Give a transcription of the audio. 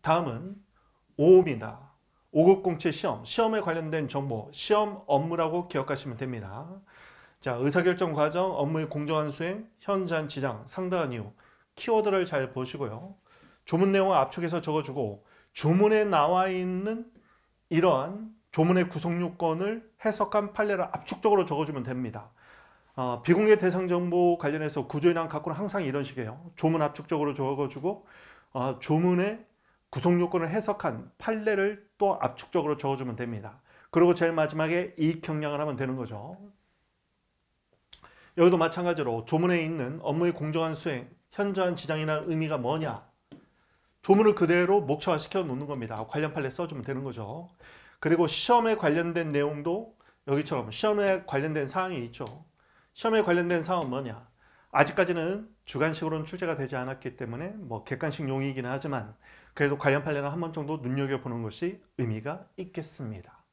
다음은 5호입니다. 5급공채 시험, 시험에 관련된 정보, 시험 업무라고 기억하시면 됩니다. 자, 의사결정 과정, 업무의 공정한 수행, 현장 지장, 상당한 이유, 키워드를 잘 보시고요. 조문 내용을 압축해서 적어주고 조문에 나와 있는 이러한 조문의 구성 요건을 해석한 판례를 압축적으로 적어주면 됩니다. 어, 비공개 대상 정보 관련해서 구조인랑 각고는 항상 이런 식이에요. 조문 압축적으로 적어주고 어, 조문의 구성 요건을 해석한 판례를 또 압축적으로 적어주면 됩니다. 그리고 제일 마지막에 이익 경량을 하면 되는 거죠. 여기도 마찬가지로 조문에 있는 업무의 공정한 수행, 현저한 지장이나 의미가 뭐냐? 조문을 그대로 목차화시켜 놓는 겁니다. 관련 판례 써주면 되는 거죠. 그리고 시험에 관련된 내용도 여기처럼 시험에 관련된 사항이 있죠. 시험에 관련된 사항은 뭐냐? 아직까지는 주관식으로는 출제가 되지 않았기 때문에 뭐 객관식 용이긴 하지만 그래도 관련 판례는 한번 정도 눈여겨보는 것이 의미가 있겠습니다.